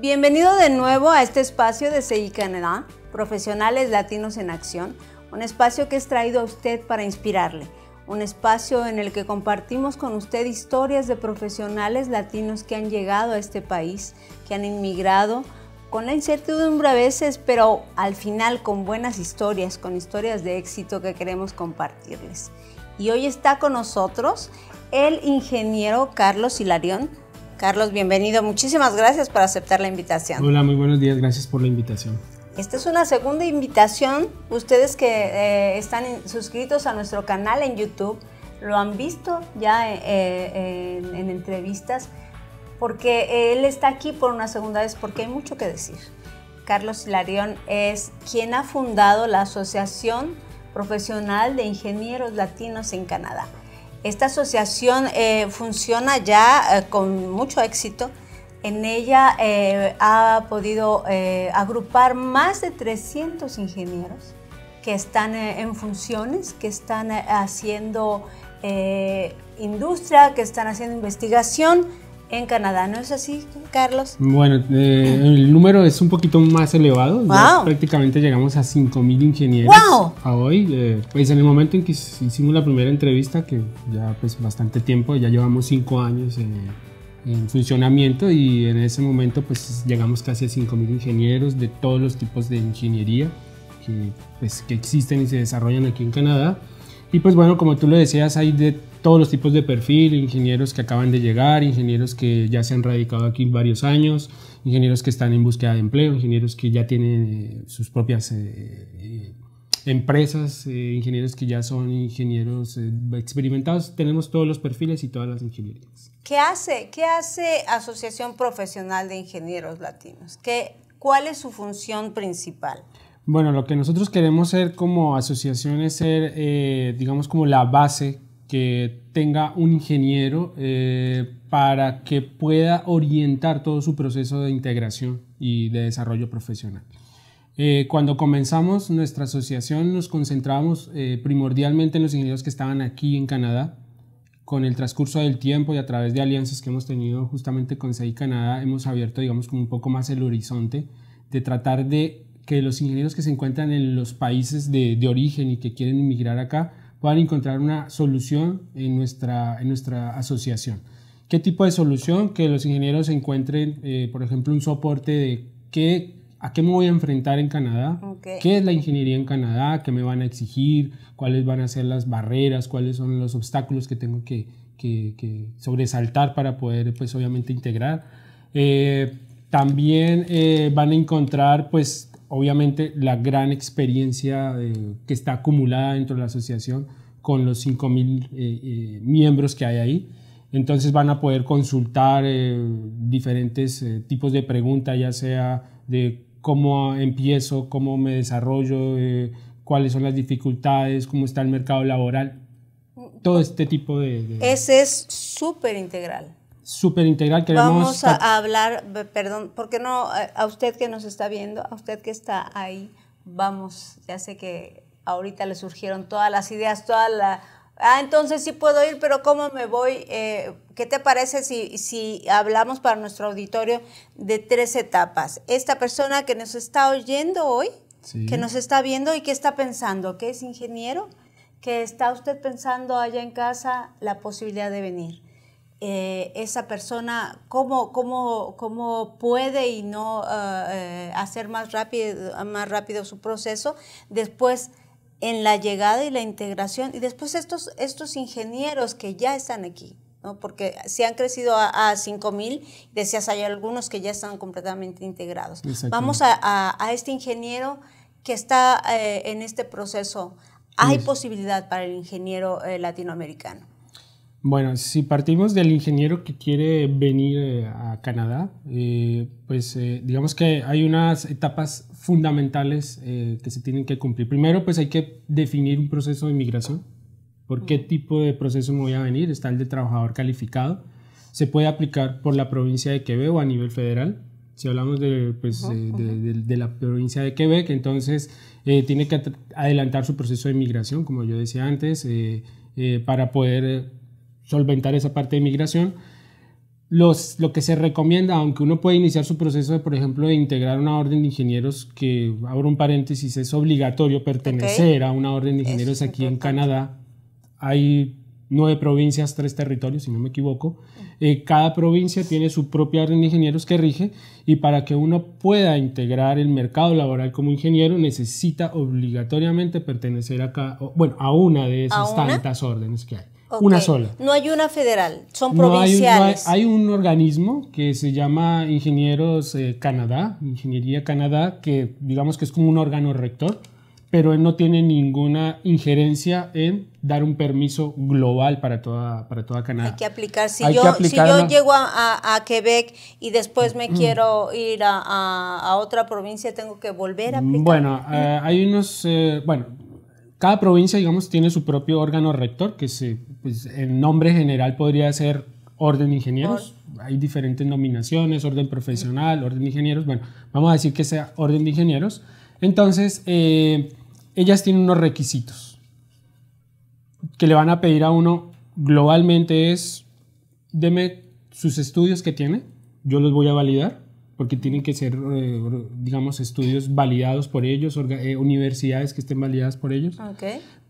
Bienvenido de nuevo a este espacio de CI Canadá, Profesionales Latinos en Acción, un espacio que es traído a usted para inspirarle, un espacio en el que compartimos con usted historias de profesionales latinos que han llegado a este país, que han inmigrado, con la incertidumbre a veces, pero al final con buenas historias, con historias de éxito que queremos compartirles. Y hoy está con nosotros el ingeniero Carlos Hilarión, Carlos, bienvenido. Muchísimas gracias por aceptar la invitación. Hola, muy buenos días. Gracias por la invitación. Esta es una segunda invitación. Ustedes que eh, están suscritos a nuestro canal en YouTube lo han visto ya eh, eh, en, en entrevistas, porque él está aquí por una segunda vez, porque hay mucho que decir. Carlos Hilarión es quien ha fundado la Asociación Profesional de Ingenieros Latinos en Canadá. Esta asociación eh, funciona ya eh, con mucho éxito. En ella eh, ha podido agrupar más de 300 ingenieros que están en funciones, que están haciendo industria, que están haciendo investigación en Canadá, ¿no es así, Carlos? Bueno, eh, el número es un poquito más elevado. Prácticamente llegamos a 5.000 ingenieros wow. a hoy. Eh, pues en el momento en que hicimos la primera entrevista, que ya pues bastante tiempo, ya llevamos 5 años en, funcionamiento y en ese momento pues llegamos casi a 5.000 ingenieros de todos los tipos de ingeniería que, pues, que existen y se desarrollan aquí en Canadá. Y pues bueno, como tú lo decías, hay de todos los tipos de perfil, ingenieros que acaban de llegar, ingenieros que ya se han radicado aquí varios años, ingenieros que están en búsqueda de empleo, ingenieros que ya tienen eh, sus propias eh, eh, empresas, ingenieros que ya son ingenieros experimentados. Tenemos todos los perfiles y todas las ingenierías. ¿Qué hace, hace Asociación Profesional de Ingenieros Latinos? ¿Qué, ¿Cuál es su función principal? Bueno, lo que nosotros queremos ser como asociación es ser, digamos, como la base que tenga un ingeniero eh, para que pueda orientar todo su proceso de integración y de desarrollo profesional. Eh, cuando comenzamos nuestra asociación nos concentramos eh, primordialmente en los ingenieros que estaban aquí en Canadá. Con el transcurso del tiempo y a través de alianzas que hemos tenido justamente con CEI Canadá, hemos abierto, digamos, como un poco más el horizonte de tratar de que los ingenieros que se encuentran en los países de, de origen y que quieren emigrar acá a encontrar una solución en nuestra, en nuestra asociación. ¿Qué tipo de solución? Que los ingenieros encuentren, eh, por ejemplo, un soporte de qué, a qué me voy a enfrentar en Canadá, qué es la ingeniería en Canadá, qué me van a exigir, cuáles van a ser las barreras, cuáles son los obstáculos que tengo que, que, sobresaltar para poder, pues obviamente, integrar. Eh, también eh, van a encontrar, pues, obviamente la gran experiencia eh, que está acumulada dentro de la asociación con los 5.000 mil eh, eh, miembros que hay ahí. Entonces van a poder consultar diferentes tipos de preguntas, ya sea de cómo empiezo, cómo me desarrollo, cuáles son las dificultades, cómo está el mercado laboral, todo este tipo de... Ese es súper integral súper integral. Queremos Vamos a hablar, perdón, porque no, eh, a usted que nos está viendo, a usted que está ahí, vamos, ya sé que ahorita le surgieron todas las ideas, todas la... Ah, entonces sí puedo ir, pero ¿cómo me voy? Eh, ¿Qué te parece si, si hablamos para nuestro auditorio de tres etapas? Esta persona que nos está oyendo hoy, que nos está viendo y que está pensando, que es ingeniero, que está usted pensando allá en casa la posibilidad de venir eh, esa persona cómo, puede y no eh, eh, hacer más rápido, más rápido su proceso, después en la llegada y la integración, y después estos, estos ingenieros que ya están aquí, porque se han crecido a, a 5.000, decías, hay algunos que ya están completamente integrados. Vamos a, este ingeniero que está en este proceso. Hay pues posibilidad para el ingeniero latinoamericano. Bueno, si partimos del ingeniero que quiere venir eh, a Canadá, eh, pues eh, digamos que hay unas etapas fundamentales que se tienen que cumplir. Primero, pues hay que definir un proceso de migración. ¿Por qué tipo de proceso me voy a venir? Está el de trabajador calificado. Se puede aplicar por la provincia de Quebec o a nivel federal. Si hablamos de, pues, de la provincia de Quebec, entonces tiene que adelantar su proceso de migración, como yo decía antes, para poder solventar esa parte de migración. lo que se recomienda, aunque uno puede iniciar su proceso de, por ejemplo, de integrar una orden de ingenieros, que abro un paréntesis, es obligatorio pertenecer a una orden de ingenieros aquí en Canadá. Hay nueve provincias, tres territorios, si no me equivoco. Eh, cada provincia tiene su propia orden de ingenieros que rige y para que uno pueda integrar el mercado laboral como ingeniero necesita obligatoriamente pertenecer bueno, a una de esas tantas órdenes que hay. Una sola. No hay una federal, son provinciales. Hay, un organismo que se llama Ingenieros eh, Canadá, Ingeniería Canadá, que digamos que es como un órgano rector, pero él no tiene ninguna injerencia en dar un permiso global para toda, toda Canadá. Hay que aplicar. Si, yo, llego a, Quebec y después me mm. quiero ir a, otra provincia, tengo que volver a aplicar. Bueno, eh, hay unos, eh, bueno, cada provincia, digamos, tiene su propio órgano rector, que pues, en nombre general podría ser orden de ingenieros. Hay diferentes nominaciones, orden profesional, orden de ingenieros. Bueno, vamos a decir que sea orden de ingenieros. Entonces, eh, ellas tienen unos requisitos que le van a pedir a uno globalmente es, deme sus estudios que tiene, yo los voy a validar, porque tienen que ser, eh, digamos, estudios validados por ellos, eh, universidades que estén validadas por ellos.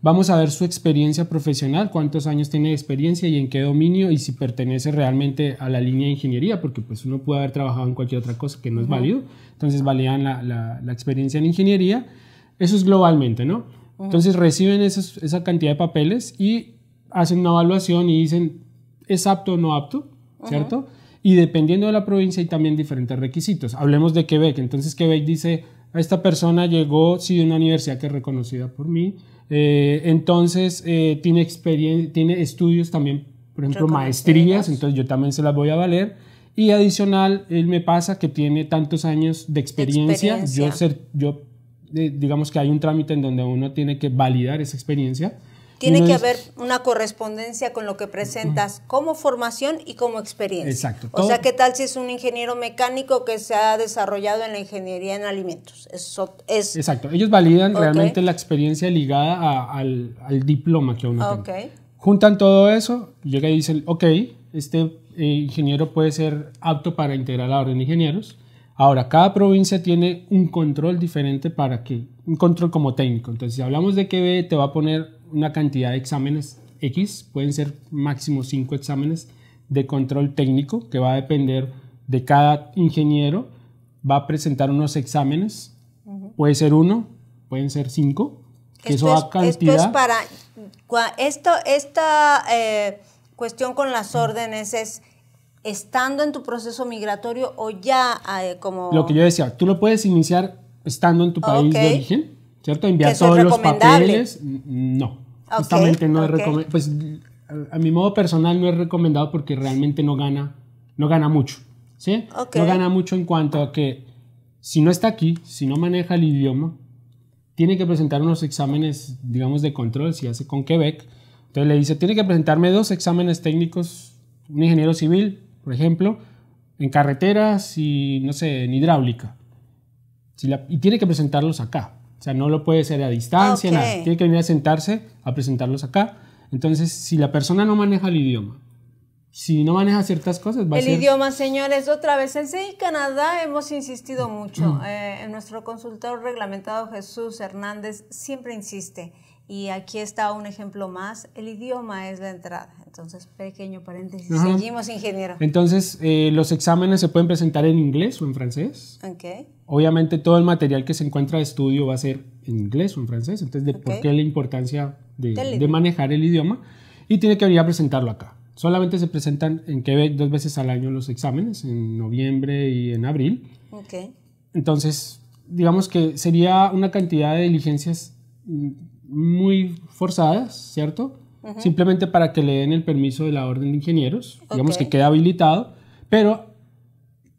Vamos a ver su experiencia profesional, cuántos años tiene de experiencia y en qué dominio y si pertenece realmente a la línea de ingeniería, porque pues uno puede haber trabajado en cualquier otra cosa que no es válido. Entonces validan la, experiencia en ingeniería. Eso es globalmente, ¿no? Entonces reciben esa cantidad de papeles y hacen una evaluación y dicen, ¿es apto o no apto? ¿Cierto? y dependiendo de la provincia hay también diferentes requisitos. Hablemos de Quebec, entonces Quebec dice, esta persona llegó, sí, de una universidad que es reconocida por mí, eh, entonces eh, tiene, tiene estudios también, por ejemplo, maestrías, entonces yo también se las voy a valer. Y adicional, él me pasa que tiene tantos años de experiencia, yo, eh, digamos que hay un trámite en donde uno tiene que validar esa experiencia. Tiene que haber una correspondencia con lo que presentas como formación y como experiencia. Exacto. O sea, ¿qué tal si es un ingeniero mecánico que se ha desarrollado en la ingeniería en alimentos? es... Exacto. Ellos validan realmente la experiencia ligada al, diploma que uno okay. tiene. Juntan todo eso, llega y dicen, ok, este eh, ingeniero puede ser apto para integrar la orden de ingenieros. Ahora, cada provincia tiene un control diferente para que, un control como técnico. Entonces, si hablamos de que te va a poner una cantidad de exámenes X, pueden ser máximo cinco exámenes de control técnico, que va a depender de cada ingeniero, va a presentar unos exámenes, puede ser uno, pueden ser cinco, que eso es, cantidad. Esto es para, esto, esta eh, cuestión con las órdenes es estando en tu proceso migratorio o ya eh, como... Lo que yo decía, tú lo puedes iniciar estando en tu país de origen, ¿cierto? Enviar todos los papeles. No, justamente no es recomendable. Pues a, mi modo personal no es recomendado porque realmente no gana, no gana mucho, ¿sí? No gana mucho en cuanto a que si no está aquí, si no maneja el idioma, tiene que presentar unos exámenes, digamos, de control, si hace con Quebec. Entonces le dice, tiene que presentarme dos exámenes técnicos, un ingeniero civil, por ejemplo, en carreteras y, no sé, en hidráulica. y tiene que presentarlos acá. O sea, no lo puede hacer a distancia, nada. Tiene que venir a sentarse a presentarlos acá. Entonces, si la persona no maneja el idioma, si no maneja ciertas cosas, va el a ser... El idioma, señores, otra vez, en CI Canadá hemos insistido mm. mucho. Eh, en nuestro consultor reglamentado Jesús Hernández siempre insiste. Y aquí está un ejemplo más, el idioma es la entrada. Entonces, pequeño paréntesis, seguimos ingeniero. Entonces, eh, los exámenes se pueden presentar en inglés o en francés. Okay. Obviamente todo el material que se encuentra de estudio va a ser en inglés o en francés, entonces por qué la importancia de, manejar el idioma. Y tiene que venir a presentarlo acá. Solamente se presentan en Quebec dos veces al año los exámenes, en noviembre y en abril. Okay. Entonces, digamos que sería una cantidad de diligencias mm, muy forzadas, ¿cierto? Simplemente para que le den el permiso de la orden de ingenieros, digamos que queda habilitado, pero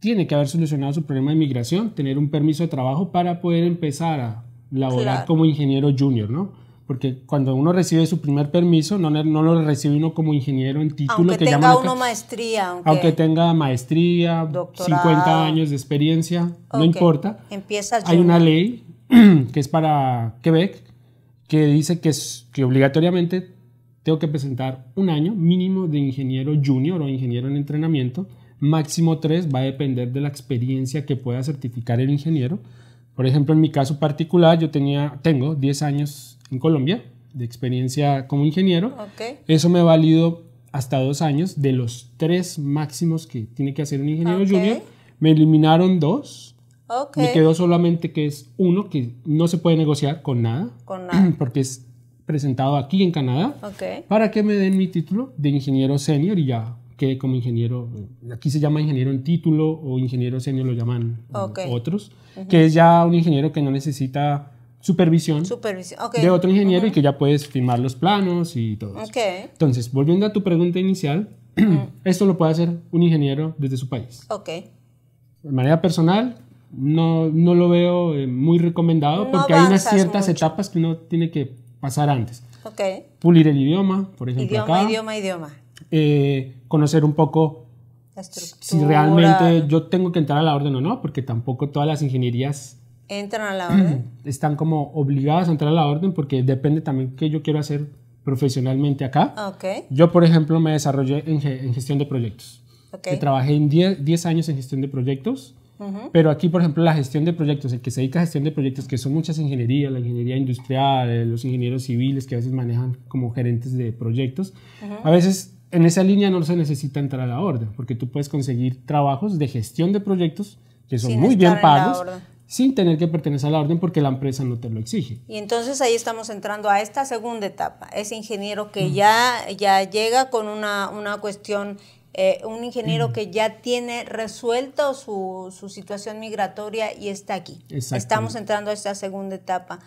tiene que haber solucionado su problema de migración, tener un permiso de trabajo para poder empezar a laborar como ingeniero junior, ¿no? Porque cuando uno recibe su primer permiso, no, no lo recibe uno como ingeniero en título. Aunque tenga uno maestría. Aunque, tenga maestría, 50 años de experiencia, no importa. Empieza Hay una ley que es para Quebec, que dice que, es, que obligatoriamente tengo que presentar un año mínimo de ingeniero junior o ingeniero en entrenamiento, máximo tres, va a depender de la experiencia que pueda certificar el ingeniero. Por ejemplo, en mi caso particular, yo tenía, tengo 10 años en Colombia de experiencia como ingeniero. Eso me ha valido hasta dos años de los tres máximos que tiene que hacer un ingeniero junior. Me eliminaron dos, me quedó solamente que es uno que no se puede negociar con nada. Porque es presentado aquí en Canadá. Para que me den mi título de ingeniero senior y ya que como ingeniero. Aquí se llama ingeniero en título o ingeniero senior lo llaman otros. Que es ya un ingeniero que no necesita supervisión, supervisión. de otro ingeniero y que ya puedes firmar los planos y todo eso. Entonces, volviendo a tu pregunta inicial, esto lo puede hacer un ingeniero desde su país. ok De manera personal, no, no lo veo eh, muy recomendado porque hay unas ciertas etapas que uno tiene que pasar antes. Pulir el idioma, por ejemplo. Idioma, acá. idioma, idioma. Eh, conocer un poco si realmente yo tengo que entrar a la orden o no, porque tampoco todas las ingenierías entran a la orden. Están como obligadas a entrar a la orden porque depende también qué yo quiero hacer profesionalmente acá. Yo, por ejemplo, me desarrollé en, gestión de proyectos. trabajé 10 años en gestión de proyectos pero aquí, por ejemplo, la gestión de proyectos, el que se dedica a gestión de proyectos, que son muchas ingenierías, la ingeniería industrial, eh, los ingenieros civiles que a veces manejan como gerentes de proyectos, a veces en esa línea no se necesita entrar a la orden, porque tú puedes conseguir trabajos de gestión de proyectos que son muy bien pagos sin tener que pertenecer a la orden porque la empresa no te lo exige. Y entonces ahí estamos entrando a esta segunda etapa, ese ingeniero que ya, ya llega con una, una cuestión eh, un ingeniero que ya tiene resuelto su, situación migratoria y está aquí. Estamos entrando a esta segunda etapa.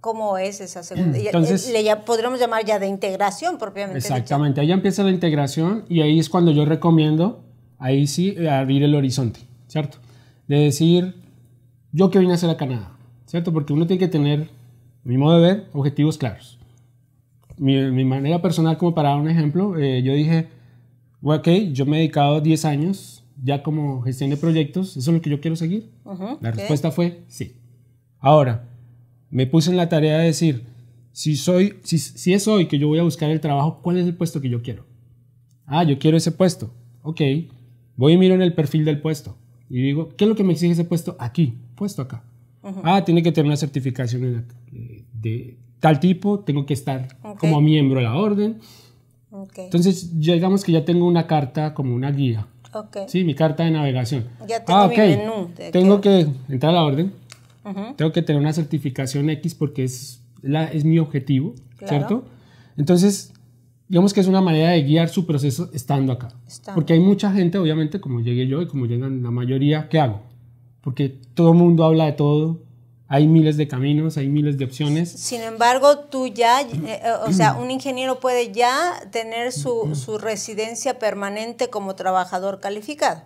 ¿Cómo es esa segunda? Mm, eh, entonces, Le ya, podríamos llamar ya de integración propiamente. Exactamente, ahí empieza la integración y ahí es cuando yo recomiendo, ahí sí, eh, abrir el horizonte, ¿cierto? De decir, yo que vine a hacer a Canadá, ¿cierto? Porque uno tiene que tener, mi modo de ver, objetivos claros. Mi, manera personal, como para dar un ejemplo, yo dije, ok, yo me he dedicado 10 años ya como gestión de proyectos, ¿eso es lo que yo quiero seguir? la respuesta fue sí. Ahora, me puse en la tarea de decir, si, soy, si, es hoy que yo voy a buscar el trabajo, ¿cuál es el puesto que yo quiero? Ah, yo quiero ese puesto. Ok, voy y miro en el perfil del puesto y digo, ¿qué es lo que me exige ese puesto aquí? Puesto acá. Ah, tiene que tener una certificación eh, de tal tipo, tengo que estar como miembro de la orden, entonces, digamos que ya tengo una carta como una guía. Okay. Sí, mi carta de navegación. Ah, tengo ah, okay. Tengo que... entrar a la orden. Tengo que tener una certificación X porque es, la, es mi objetivo, ¿cierto? Entonces, digamos que es una manera de guiar su proceso estando acá. Porque hay mucha gente, obviamente, como llegué yo y como llegan la mayoría, ¿qué hago? Porque todo el mundo habla de todo, hay miles de caminos, hay miles de opciones. Sin embargo, tú ya, eh, eh, o sea, un ingeniero puede ya tener su, su residencia permanente como trabajador calificado.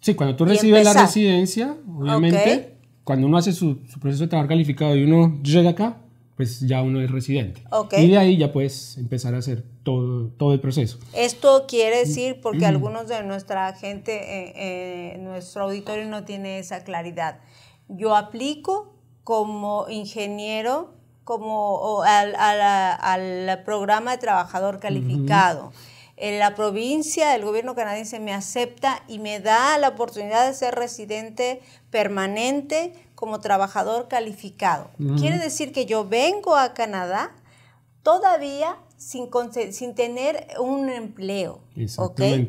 Sí, cuando tú recibes la residencia, obviamente, cuando uno hace su, proceso de trabajo calificado y uno llega acá, pues ya uno es residente. Y de ahí ya puedes empezar a hacer todo, todo el proceso. Esto quiere mm. decir, porque mm. algunos de nuestra gente, eh, nuestro auditorio no tiene esa claridad. Yo aplico como ingeniero como al, programa de trabajador calificado. En la provincia, el gobierno canadiense me acepta y me da la oportunidad de ser residente permanente como trabajador calificado. Quiere decir que yo vengo a Canadá todavía sin, tener un empleo.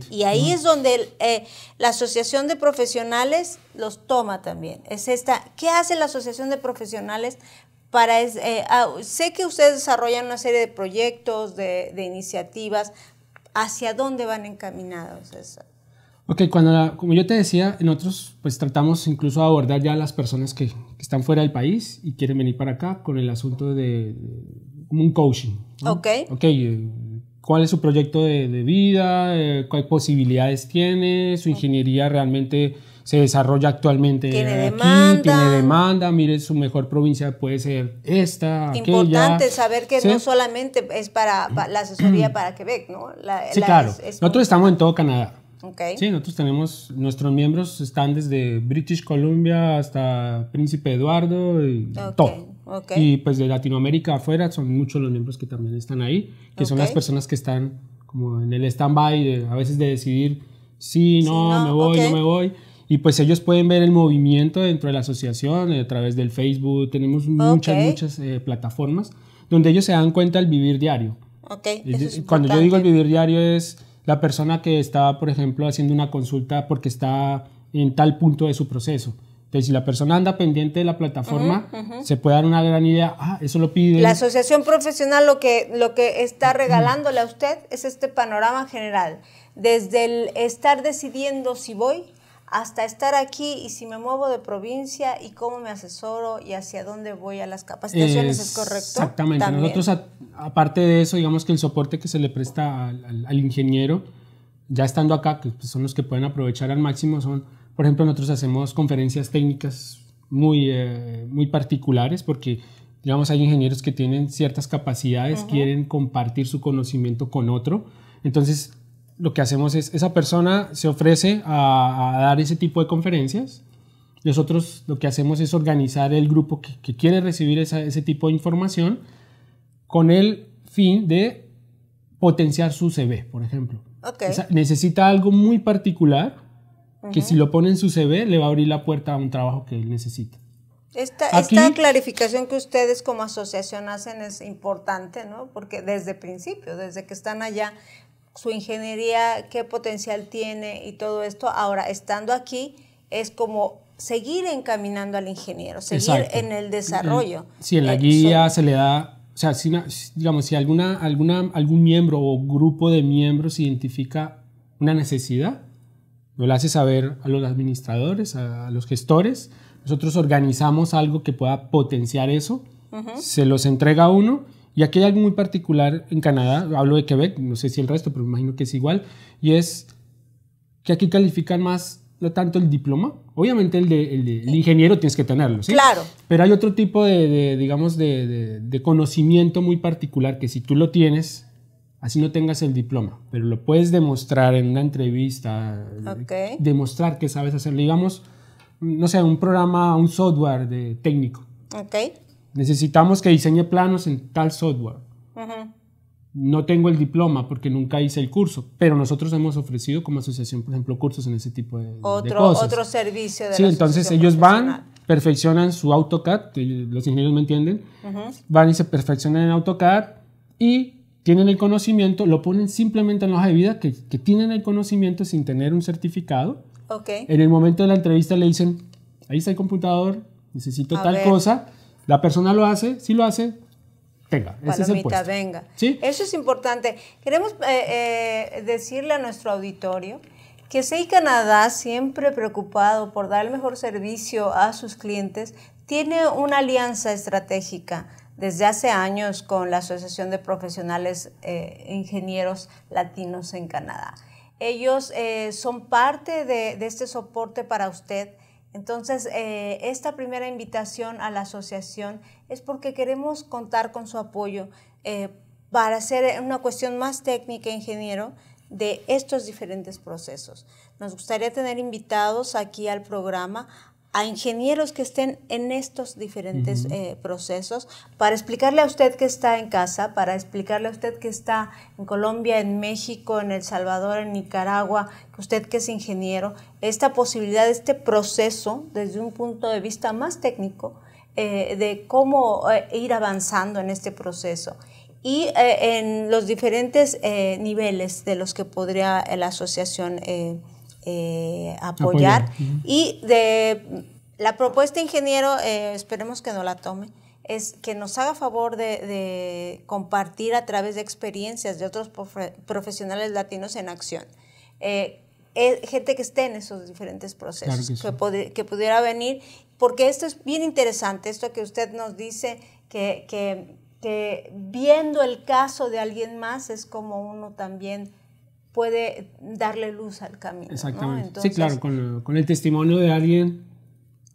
Y ahí es donde eh, la Asociación de Profesionales los toma también. Es esta, ¿Qué hace la Asociación de Profesionales para... Eh, ah, sé que ustedes desarrollan una serie de proyectos, de, iniciativas. ¿Hacia dónde van encaminados? Ok, cuando como yo te decía, nosotros pues tratamos incluso de abordar ya a las personas que, están fuera del país y quieren venir para acá con el asunto de, como un coaching. Ok. Ok, eh, ¿cuál es su proyecto de, vida? Eh, ¿Cuáles posibilidades tiene? ¿Su ingeniería realmente se desarrolla actualmente tiene Demanda. ¿Tiene demanda? Mire, su mejor provincia puede ser esta, Importante saber que no solamente es para, la asesoría para Quebec, ¿no? La, sí, claro. Nosotros estamos en todo Canadá. Okay. Sí, nosotros tenemos, nuestros miembros están desde British Columbia hasta Príncipe Eduardo y todo. Y pues de Latinoamérica afuera son muchos los miembros que también están ahí, que son las personas que están como en el stand-by, a veces de decidir sí, no, me voy, no me voy. Y pues ellos pueden ver el movimiento dentro de la asociación, a través del Facebook, tenemos muchas, muchas eh, plataformas donde ellos se dan cuenta del vivir diario. Eh, cuando yo digo el vivir diario es la persona que está, por ejemplo, haciendo una consulta porque está en tal punto de su proceso entonces, si la persona anda pendiente de la plataforma, se puede dar una gran idea, ah, eso lo pide. La asociación profesional lo que, lo que está regalándole a usted es este panorama general, desde el estar decidiendo si voy hasta estar aquí y si me muevo de provincia y cómo me asesoro y hacia dónde voy a las capacitaciones, ¿es, correcto? Exactamente. Nosotros, aparte de eso, digamos que el soporte que se le presta al, ingeniero, ya estando acá, que pues, son los que pueden aprovechar al máximo, son por ejemplo, nosotros hacemos conferencias técnicas muy, eh, muy particulares porque, digamos, hay ingenieros que tienen ciertas capacidades, quieren compartir su conocimiento con otro. Entonces, lo que hacemos es, esa persona se ofrece a, dar ese tipo de conferencias. Nosotros lo que hacemos es organizar el grupo que, quiere recibir ese tipo de información con el fin de potenciar su CV, por ejemplo. necesita algo muy particular que si lo pone en su CV le va a abrir la puerta a un trabajo que él necesita. Esta, esta clarificación que ustedes como asociación hacen es importante, ¿no? Porque desde el principio, desde que están allá, su ingeniería, qué potencial tiene y todo esto, ahora estando aquí es como seguir encaminando al ingeniero, seguir en el desarrollo. Si en la eh, guía se le da, o sea, si digamos, si alguna, alguna, algún miembro o grupo de miembros identifica una necesidad, no lo hace saber a los administradores, a los gestores. Nosotros organizamos algo que pueda potenciar eso, se los entrega uno. Y aquí hay algo muy particular en Canadá, hablo de Quebec, no sé si el resto, pero me imagino que es igual, y es que aquí califican más no tanto el diploma, obviamente el de, ingeniero tienes que tenerlo, ¿sí? Claro. Pero hay otro tipo de, digamos, de, de conocimiento muy particular que si tú lo tienes, así no tengas el diploma, pero lo puedes demostrar en una entrevista, demostrar que sabes hacerlo, digamos, no sé, un programa, un software de técnico. Okay. Necesitamos que diseñe planos en tal software. No tengo el diploma porque nunca hice el curso, pero nosotros hemos ofrecido como asociación, por ejemplo, cursos en ese tipo de, otro, cosas. Otro servicio de Sí, entonces ellos van, perfeccionan su AutoCAD, los ingenieros me entienden, van y se perfeccionan en AutoCAD y tienen el conocimiento, lo ponen simplemente en la hoja de vida que, tienen el conocimiento sin tener un certificado. Okay. En el momento de la entrevista le dicen, ahí está el computador, necesito tal cosa. La persona lo hace, si lo hace, venga, Ese es el puesto. venga. ¿Sí? Eso es importante. Queremos eh, eh, decirle a nuestro auditorio que SEI Canadá, siempre preocupado por dar el mejor servicio a sus clientes, tiene una alianza estratégica desde hace años con la Asociación de Profesionales eh, Ingenieros Latinos en Canadá. Ellos eh, son parte de, este soporte para usted. Entonces, eh, esta primera invitación a la asociación es porque queremos contar con su apoyo para hacer una cuestión más técnica, ingeniero, de estos diferentes procesos. Nos gustaría tener invitados aquí al programa a ingenieros que estén en estos diferentes eh, procesos para explicarle a usted que está en casa, para explicarle a usted que está en Colombia, en México, en El Salvador, en Nicaragua, que usted que es ingeniero, esta posibilidad, este proceso desde un punto de vista más técnico eh, de cómo eh, ir avanzando en este proceso y en los diferentes niveles de los que podría la asociación eh, apoyar. Y de la propuesta, ingeniero, eh, esperemos que no la tome, es que nos haga favor de, compartir a través de experiencias de otros profesionales latinos en acción. Eh, gente que esté en esos diferentes procesos, que, pudiera venir, porque esto es bien interesante, esto que usted nos dice, que, que viendo el caso de alguien más es como uno también puede darle luz al camino. Exactamente. Entonces, sí, claro, con, el testimonio de alguien,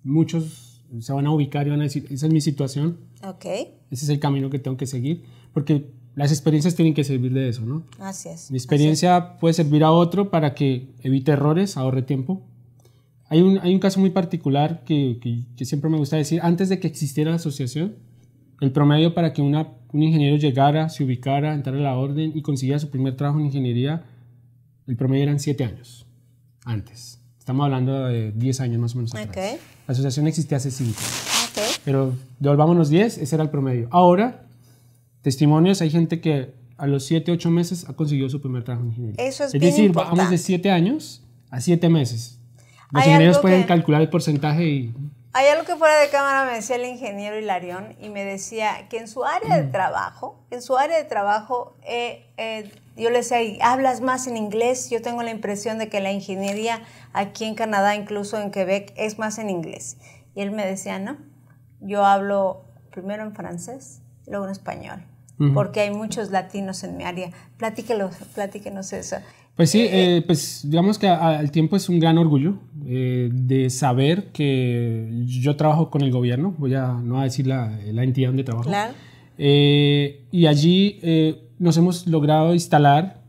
muchos se van a ubicar y van a decir, esa es mi situación. Ok. Ese es el camino que tengo que seguir, porque las experiencias tienen que servir de eso, ¿no? Así es. Mi experiencia puede servir a otro para que evite errores, ahorre tiempo. Hay un, hay un caso muy particular que, que, siempre me gusta decir, antes de que existiera la asociación, el promedio para que una, un ingeniero llegara, se ubicara, entrara a la orden y consiguiera su primer trabajo en ingeniería el promedio eran 7 años antes. Estamos hablando de 10 años más o menos atrás. La asociación existía hace 5. Okay. Pero devolvámonos 10, ese era el promedio. Ahora, testimonios, hay gente que a los 7, 8 meses ha conseguido su primer trabajo en ingeniería. Eso es, es decir, importante. vamos de 7 años a 7 meses. Los ingenieros pueden calcular el porcentaje y hay algo que fuera de cámara me decía el ingeniero Hilarión y me decía que en su área de mm. trabajo, en su área de trabajo, eh, eh, yo le decía, hablas más en inglés. Yo tengo la impresión de que la ingeniería aquí en Canadá, incluso en Quebec, es más en inglés. Y él me decía, no, yo hablo primero en francés, luego en español, porque hay muchos latinos en mi área. Platíquenos, platíquenos eso. Pues sí, eh, eh, pues digamos que al tiempo es un gran orgullo eh, de saber que yo trabajo con el gobierno, voy a no a decir la, la entidad donde trabajo. y allí nos hemos logrado instalar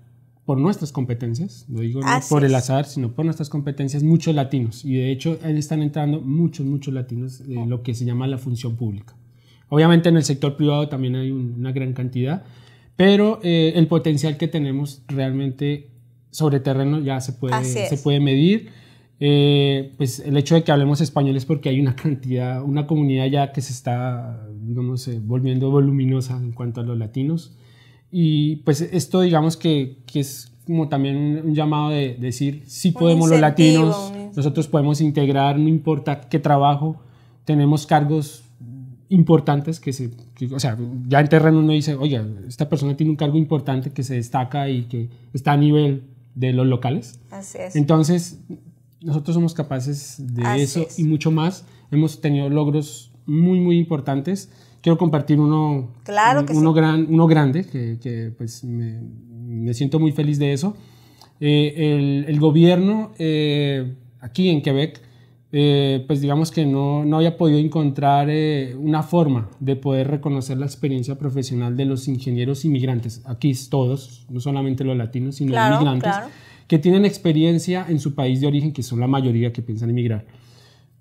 por nuestras competencias, no digo por el azar, sino por nuestras competencias, muchos latinos. Y de hecho están entrando muchos, muchos latinos en lo que se llama la función pública. Obviamente en el sector privado también hay una gran cantidad, pero el potencial que tenemos realmente sobre terreno ya se puede, se puede medir. Eh, pues el hecho de que hablemos español es porque hay una cantidad, una comunidad ya que se está, digamos, eh, volviendo voluminosa en cuanto a los latinos. Y pues esto, digamos, que, que es como también un, llamado de decir, sí podemos los latinos, nosotros podemos integrar, no importa qué trabajo, tenemos cargos importantes que se, o sea, ya en terreno uno dice, oye, esta persona tiene un cargo importante que se destaca y que está a nivel de los locales. Así es. Entonces, nosotros somos capaces de eso y mucho más. Hemos tenido logros muy, muy importantes. Quiero compartir uno, uno, gran, uno grande, que, pues me, siento muy feliz de eso. Eh, el, gobierno eh, aquí en Quebec eh, pues digamos que no, no había podido encontrar eh, una forma de poder reconocer la experiencia profesional de los ingenieros inmigrantes, aquí todos, no solamente los latinos, sino los inmigrantes, que tienen experiencia en su país de origen, que son la mayoría que piensan emigrar.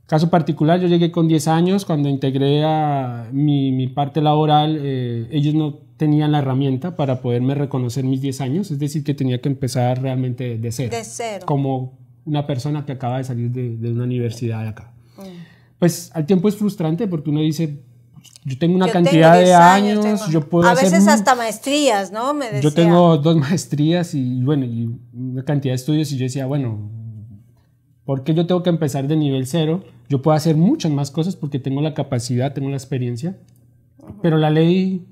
Caso particular, yo llegué con 10 años, cuando integré a mi, parte laboral, eh, ellos no tenían la herramienta para poderme reconocer mis 10 años, es decir, que tenía que empezar realmente de cero. De cero. Como una persona que acaba de salir de, de una universidad acá. Mm. Pues al tiempo es frustrante porque uno dice, yo tengo una cantidad de años, yo puedo A veces hasta maestrías, ¿no? Yo tengo dos maestrías y, bueno, y una cantidad de estudios y yo decía, bueno, ¿por qué yo tengo que empezar de nivel cero? Yo puedo hacer muchas más cosas porque tengo la capacidad, tengo la experiencia, pero la ley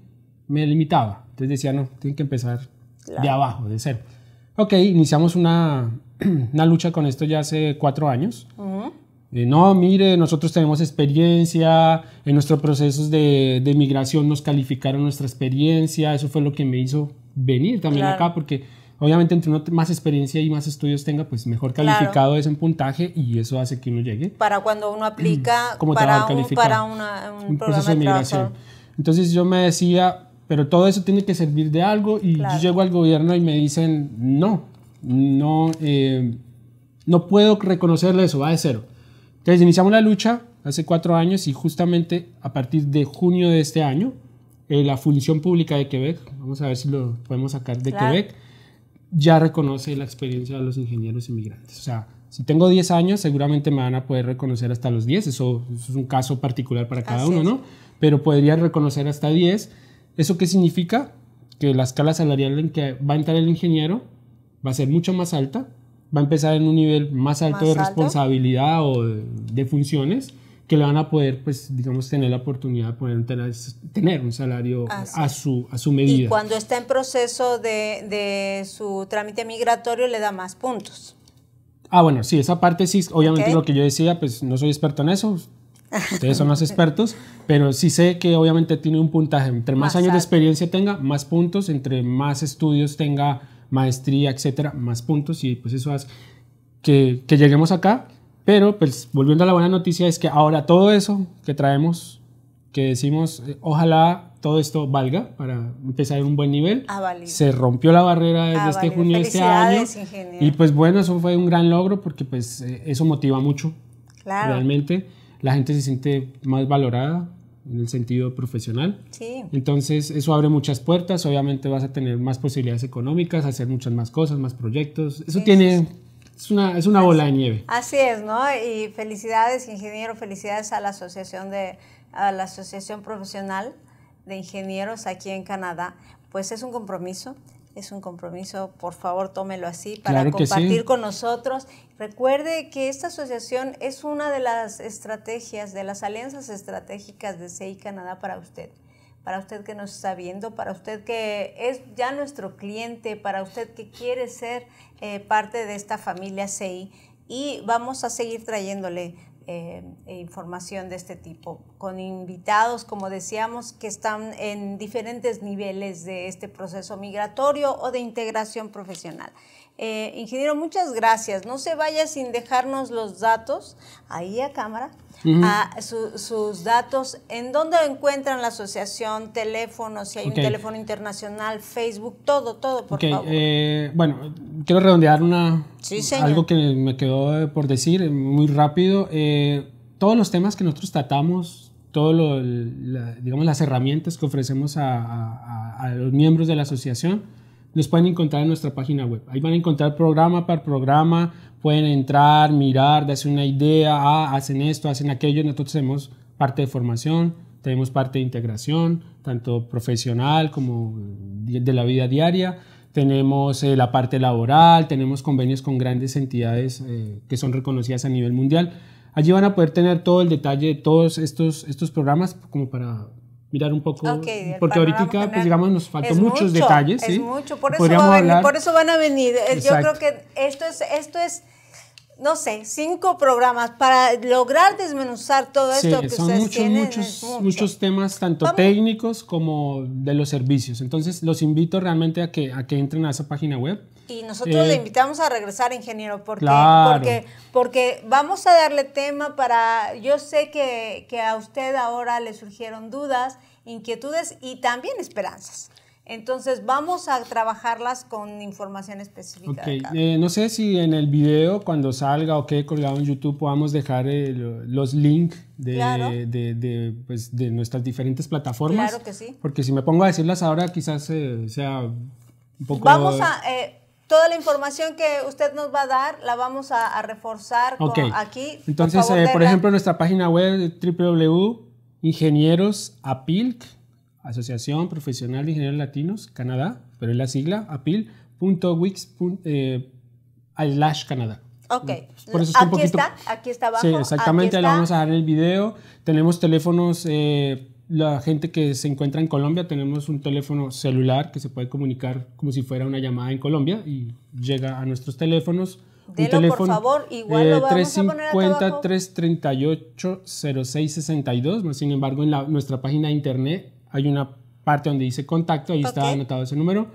me limitaba. Entonces decía, no, tienen que empezar de abajo, de cero. Ok, iniciamos una, una lucha con esto ya hace cuatro años. Eh, no, mire, nosotros tenemos experiencia, en nuestros procesos de, migración nos calificaron nuestra experiencia, eso fue lo que me hizo venir también acá, porque obviamente entre más experiencia y más estudios tenga, pues mejor calificado es en puntaje y eso hace que uno llegue. Para cuando uno aplica Como para, un, para un, proceso de migración. Entonces yo me decía, pero todo eso tiene que servir de algo y yo llego al gobierno y me dicen, no, no, eh, no puedo reconocerle eso, va de cero. Entonces iniciamos la lucha hace cuatro años y justamente a partir de junio de este año, eh, la Función Pública de Quebec, vamos a ver si lo podemos sacar de Quebec, ya reconoce la experiencia de los ingenieros inmigrantes. O sea, si tengo 10 años, seguramente me van a poder reconocer hasta los 10. Eso, es un caso particular para cada uno, ¿no? Pero podría reconocer hasta 10. ¿Eso qué significa? Que la escala salarial en que va a entrar el ingeniero va a ser mucho más alta, va a empezar en un nivel más alto de responsabilidad o de, funciones que le van a poder, pues, digamos, tener la oportunidad de poder tener, un salario ah, a su, a su medida. Y cuando está en proceso de, de su trámite migratorio le da más puntos. Ah, bueno, sí, esa parte sí, obviamente lo que yo decía, pues no soy experto en eso, ustedes son los expertos, pero sí sé que obviamente tiene un puntaje, entre más, años de experiencia tenga, más puntos, entre más estudios tenga, maestría, etcétera, más puntos y pues eso hace que, lleguemos acá. Pero pues volviendo a la buena noticia es que ahora todo eso que traemos, que decimos, eh, ojalá todo esto valga para empezar en un buen nivel. Ah, se rompió la barrera ah, desde este junio de este año. Y pues bueno, eso fue un gran logro porque pues eh, eso motiva mucho. Realmente la gente se siente más valorada, en el sentido profesional. Sí. Entonces, eso abre muchas puertas, obviamente vas a tener más posibilidades económicas, hacer muchas más cosas, más proyectos. Eso tiene es una, es una bola de nieve. Así es, ¿no? Y felicidades, ingeniero, felicidades a la asociación de a la asociación profesional de ingenieros aquí en Canadá. Pues es un compromiso, es un compromiso, por favor tómelo así, para compartir con nosotros. Recuerde que esta asociación es una de las estrategias, de las alianzas estratégicas de CEI Canadá para usted, para usted que nos está viendo, para usted que es ya nuestro cliente, para usted que quiere ser eh, parte de esta familia CEI. Y vamos a seguir trayéndole eh, e información de este tipo, con invitados, como decíamos, que están en diferentes niveles de este proceso migratorio o de integración profesional. Eh, ingeniero, muchas gracias. No se vaya sin dejarnos los datos ahí a cámara, sus datos, en dónde encuentran la asociación, teléfono, si hay un teléfono internacional, Facebook, todo, todo, por favor. Eh, bueno, quiero redondear una, algo que me quedó por decir eh, muy rápido. todos los temas que nosotros tratamos, todas digamos, las herramientas que ofrecemos a los miembros de la asociación, los pueden encontrar en nuestra página web. Ahí van a encontrar programa por programa, pueden entrar, mirar, darse una idea, ah, hacen esto, hacen aquello. Nosotros tenemos parte de formación, tenemos parte de integración, tanto profesional como de la vida diaria. Tenemos eh, la parte laboral, tenemos convenios con grandes entidades eh, que son reconocidas a nivel mundial. Allí van a poder tener todo el detalle de todos estos, estos programas como para mirar un poco, porque ahorita pues digamos nos faltó muchos detalles, ¿sí? mucho, por eso, por eso van a venir. Yo creo que esto es, esto es, no sé, cinco programas para lograr desmenuzar todo esto que son ustedes muchos, tienen, Muchos, muchos temas, tanto técnicos como de los servicios. Entonces los invito realmente a que, a que entren a esa página web y nosotros le invitamos a regresar, ingeniero, porque, porque, vamos a darle tema para, yo sé que, a usted ahora le surgieron dudas, inquietudes y también esperanzas. Entonces vamos a trabajarlas con información específica. Eh, no sé si en el video cuando salga o quede colgado en YouTube podamos dejar eh, los links de, pues, de, nuestras diferentes plataformas. Claro que sí. Porque si me pongo a decirlas ahora quizás eh, sea un poco... Vamos a toda la información que usted nos va a dar la vamos a, reforzar aquí. Entonces, eh, por, ejemplo, nuestra página web www.ingenieros.apilc, Asociación Profesional de Ingenieros Latinos, Canadá, pero es la sigla, e Canadá. Ok, Por eso aquí está, aquí está abajo. Sí, exactamente, Le vamos a dar el video. Tenemos teléfonos eh, la gente que se encuentra en Colombia, tenemos un teléfono celular que se puede comunicar como si fuera una llamada en Colombia y llega a nuestros teléfonos. un teléfono, por favor, igual lo eh, vamos 350 338 0662, sin embargo en la, nuestra página de internet hay una parte donde dice contacto, ahí está anotado ese número.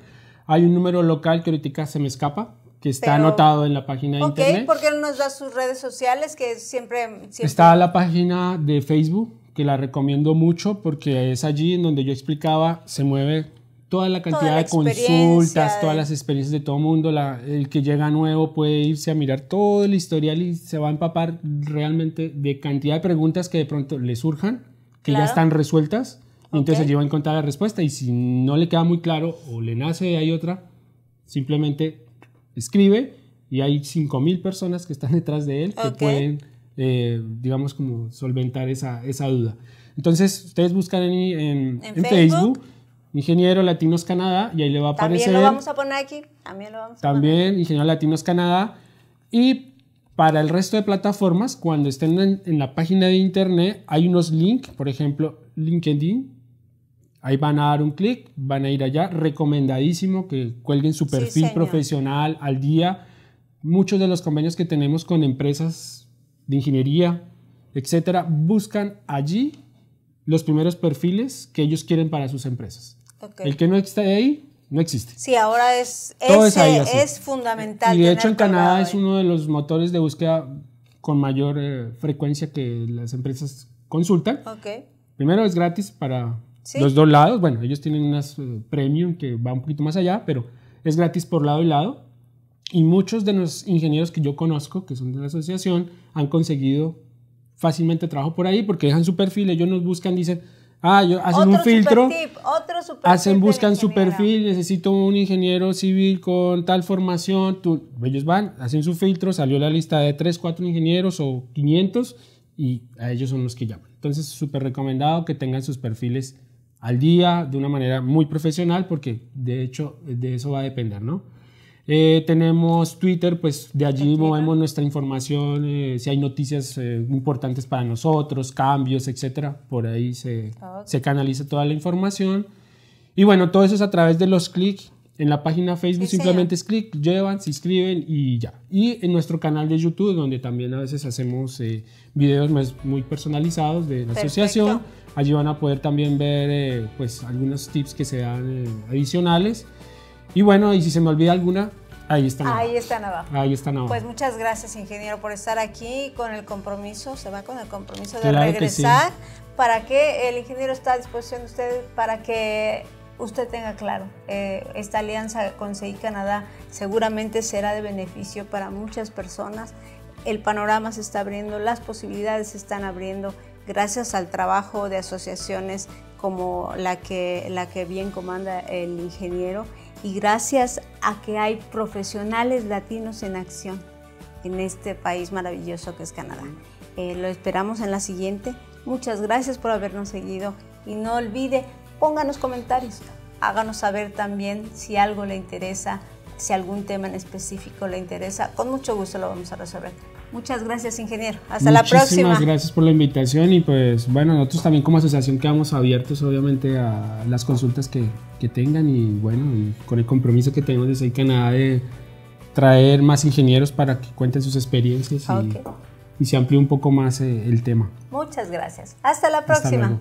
Hay un número local que ahorita se me escapa, que está anotado en la página de internet. Ok, porque nos da sus redes sociales que siempre, siempre... Está la página de Facebook que la recomiendo mucho porque es allí en donde yo explicaba, se mueve toda la cantidad de consultas, todas las experiencias de todo el mundo, el que llega nuevo puede irse a mirar todo el historial y se va a empapar realmente de cantidad de preguntas que de pronto le surjan, que ya están resueltas, entonces allí va a encontrar la respuesta y si no le queda muy claro o le nace de ahí otra, simplemente escribe y hay mil personas que están detrás de él que pueden eh, digamos, como solventar esa, esa, duda. Entonces, ustedes buscan en, Facebook? Ingeniero Latinos Canadá, y ahí le va a aparecer. También lo vamos a poner aquí. También lo vamos a También, Ingeniero Latinos Canadá. Y para el resto de plataformas, cuando estén en, la página de internet, hay unos links, por ejemplo, LinkedIn. Ahí van a dar un clic, van a ir allá. Recomendadísimo que cuelguen su perfil profesional al día. Muchos de los convenios que tenemos con empresas de ingeniería, etcétera, buscan allí los primeros perfiles que ellos quieren para sus empresas. El que no está ahí, no existe. Sí, ahora es, es, fundamental. Y de hecho en Canadá es uno de los motores de búsqueda con mayor eh, frecuencia que las empresas consultan. Primero es gratis para los dos lados. Bueno, ellos tienen unas eh, premium que va un poquito más allá, pero es gratis por lado y lado. Y muchos de los ingenieros que yo conozco, que son de la asociación, han conseguido fácilmente trabajo por ahí porque dejan su perfil, ellos nos buscan, dicen, ah, yo, hacen un filtro, tip, hacen, buscan su perfil, necesito un ingeniero civil con tal formación, tú, ellos van, hacen su filtro, salió la lista de 3, 4 ingenieros o 500 y a ellos son los que llaman. Entonces, súper recomendado que tengan sus perfiles al día de una manera muy profesional porque de hecho de eso va a depender, ¿no? Eh, tenemos Twitter, pues de allí movemos nuestra información, eh, si hay noticias eh, importantes para nosotros, cambios, etcétera, por ahí se, se, canaliza toda la información. Y bueno, todo eso es a través de los clics. En la página Facebook simplemente es clic, llevan, se inscriben y ya. Y en nuestro canal de YouTube, donde también a veces hacemos videos más, muy personalizados de la asociación, allí van a poder también ver pues algunos tips que se dan adicionales. Y bueno, y si se me olvida alguna, ahí está Ahí está abajo. Ahí está abajo. Pues muchas gracias, ingeniero, por estar aquí con el compromiso. Se va con el compromiso de regresar para que el ingeniero está a disposición de usted, para que usted tenga claro, eh, esta alianza con CI Canadá seguramente será de beneficio para muchas personas. El panorama se está abriendo, las posibilidades se están abriendo gracias al trabajo de asociaciones como la que, la que bien comanda el ingeniero y gracias a que hay profesionales latinos en acción en este país maravilloso que es Canadá. Eh, lo esperamos en la siguiente. Muchas gracias por habernos seguido y no olvide, pónganos comentarios, háganos saber también si algo le interesa, si algún tema en específico le interesa, con mucho gusto lo vamos a resolver. Muchas gracias, ingeniero. Hasta la próxima. Muchísimas gracias por la invitación y pues bueno, nosotros también como asociación quedamos abiertos obviamente a las consultas que, tengan y bueno, y con el compromiso que tenemos desde Canadá de traer más ingenieros para que cuenten sus experiencias y, se amplíe un poco más eh, el tema. Muchas gracias. Hasta la próxima.